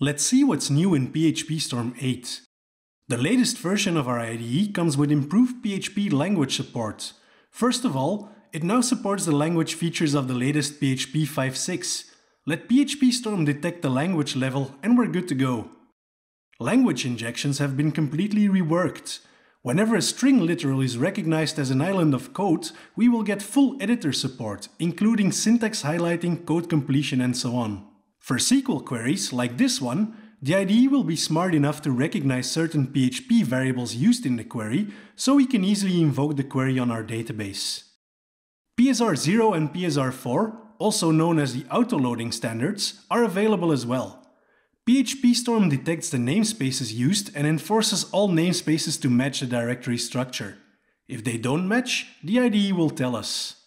Let's see what's new in PHP Storm 8. The latest version of our IDE comes with improved PHP language support. First of all, it now supports the language features of the latest PHP 5.6. Let PHP Storm detect the language level and we're good to go. Language injections have been completely reworked. Whenever a string literal is recognized as an island of code, we will get full editor support, including syntax highlighting, code completion and so on. For SQL queries, like this one, the IDE will be smart enough to recognize certain PHP variables used in the query, so we can easily invoke the query on our database. PSR0 and PSR4, also known as the autoloading standards, are available as well. PHPStorm detects the namespaces used and enforces all namespaces to match the directory structure. If they don't match, the IDE will tell us.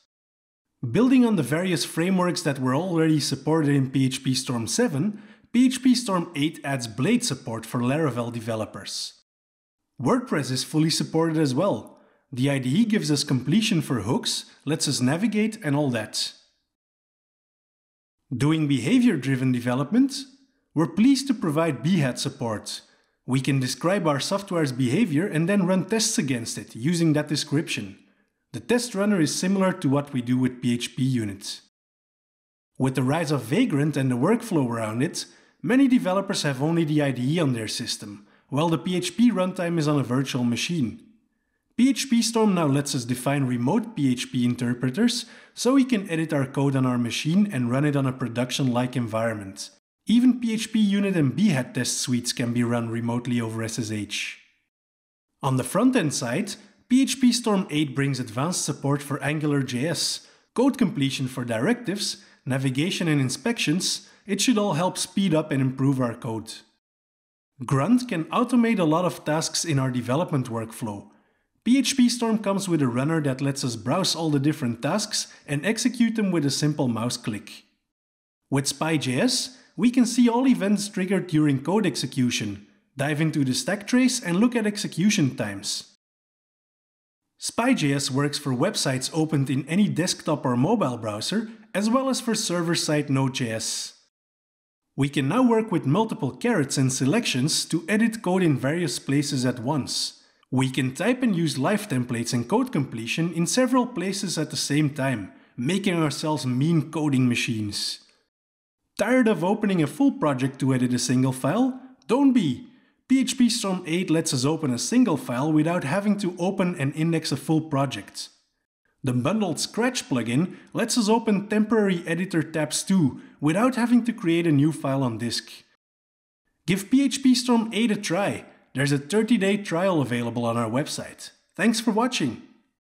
Building on the various frameworks that were already supported in PHP Storm 7, PHP Storm 8 adds Blade support for Laravel developers. WordPress is fully supported as well. The IDE gives us completion for hooks, lets us navigate and all that. Doing behavior-driven development? We're pleased to provide BHAT support. We can describe our software's behavior and then run tests against it using that description. The test runner is similar to what we do with PHP units. With the rise of Vagrant and the workflow around it, many developers have only the IDE on their system, while the PHP runtime is on a virtual machine. PHP Storm now lets us define remote PHP interpreters, so we can edit our code on our machine and run it on a production-like environment. Even PHP unit and BHAT test suites can be run remotely over SSH. On the front-end side, PHP Storm 8 brings advanced support for AngularJS, code completion for directives, navigation and inspections, it should all help speed up and improve our code. Grunt can automate a lot of tasks in our development workflow. PHP Storm comes with a runner that lets us browse all the different tasks and execute them with a simple mouse click. With SpyJS, we can see all events triggered during code execution, dive into the stack trace and look at execution times. SpyJS works for websites opened in any desktop or mobile browser, as well as for server-side Node.js. We can now work with multiple carrots and selections to edit code in various places at once. We can type and use live templates and code completion in several places at the same time, making ourselves mean coding machines. Tired of opening a full project to edit a single file? Don't be! PHPStorm 8 lets us open a single file without having to open and index a full project. The bundled Scratch plugin lets us open temporary editor tabs too, without having to create a new file on disk. Give PHPStorm 8 a try. There's a 30-day trial available on our website. Thanks for watching!